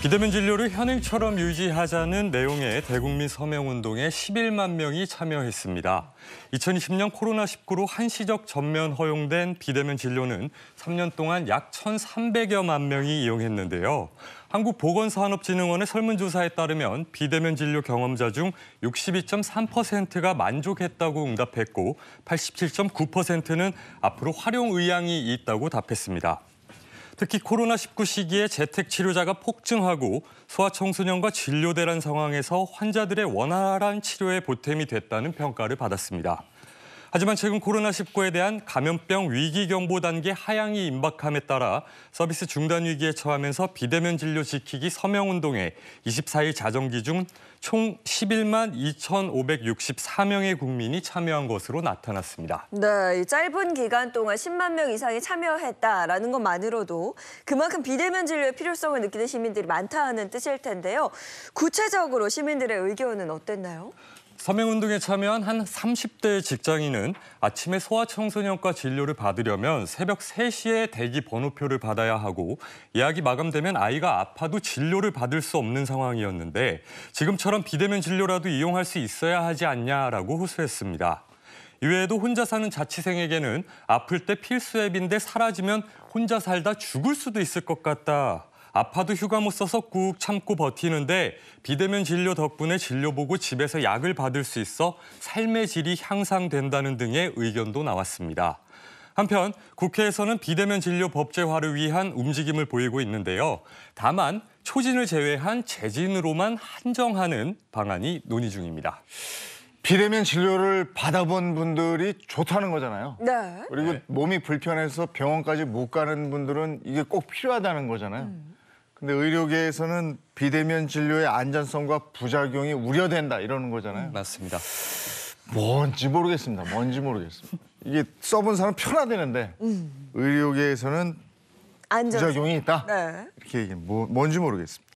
비대면 진료를 현행처럼 유지하자는 내용의 대국민 서명운동에 11만 명이 참여했습니다. 2020년 코로나19로 한시적 전면 허용된 비대면 진료는 3년 동안 약 1,300여만 명이 이용했는데요. 한국보건산업진흥원의 설문조사에 따르면 비대면 진료 경험자 중 62.3%가 만족했다고 응답했고 87.9%는 앞으로 활용 의향이 있다고 답했습니다. 특히 코로나19 시기에 재택 치료자가 폭증하고 소아청소년과 진료대란 상황에서 환자들의 원활한 치료에 보탬이 됐다는 평가를 받았습니다. 하지만 최근 코로나19에 대한 감염병 위기경보 단계 하향이 임박함에 따라 서비스 중단 위기에 처하면서 비대면 진료 지키기 서명운동에 24일 자정기 준총 11만 2,564명의 국민이 참여한 것으로 나타났습니다. 네, 이 짧은 기간 동안 10만 명 이상이 참여했다라는 것만으로도 그만큼 비대면 진료의 필요성을 느끼는 시민들이 많다는 뜻일 텐데요. 구체적으로 시민들의 의견은 어땠나요? 서명운동에 참여한 한 30대 직장인은 아침에 소아청소년과 진료를 받으려면 새벽 3시에 대기 번호표를 받아야 하고 예약이 마감되면 아이가 아파도 진료를 받을 수 없는 상황이었는데 지금처럼 비대면 진료라도 이용할 수 있어야 하지 않냐라고 호소했습니다. 이외에도 혼자 사는 자취생에게는 아플 때 필수 앱인데 사라지면 혼자 살다 죽을 수도 있을 것 같다 아파도 휴가 못 써서 꾹 참고 버티는데 비대면 진료 덕분에 진료 보고 집에서 약을 받을 수 있어 삶의 질이 향상된다는 등의 의견도 나왔습니다. 한편 국회에서는 비대면 진료 법제화를 위한 움직임을 보이고 있는데요. 다만 초진을 제외한 재진으로만 한정하는 방안이 논의 중입니다. 비대면 진료를 받아본 분들이 좋다는 거잖아요. 네. 그리고 몸이 불편해서 병원까지 못 가는 분들은 이게 꼭 필요하다는 거잖아요. 음. 근데 의료계에서는 비대면 진료의 안전성과 부작용이 우려된다 이러는 거잖아요. 음, 맞습니다. 뭔지 모르겠습니다. 뭔지 모르겠습니다. 이게 써본 사람 편하되는데 음. 의료계에서는 안전 부작용이 있다. 네. 이렇게 얘기는 뭐, 뭔지 모르겠습니다.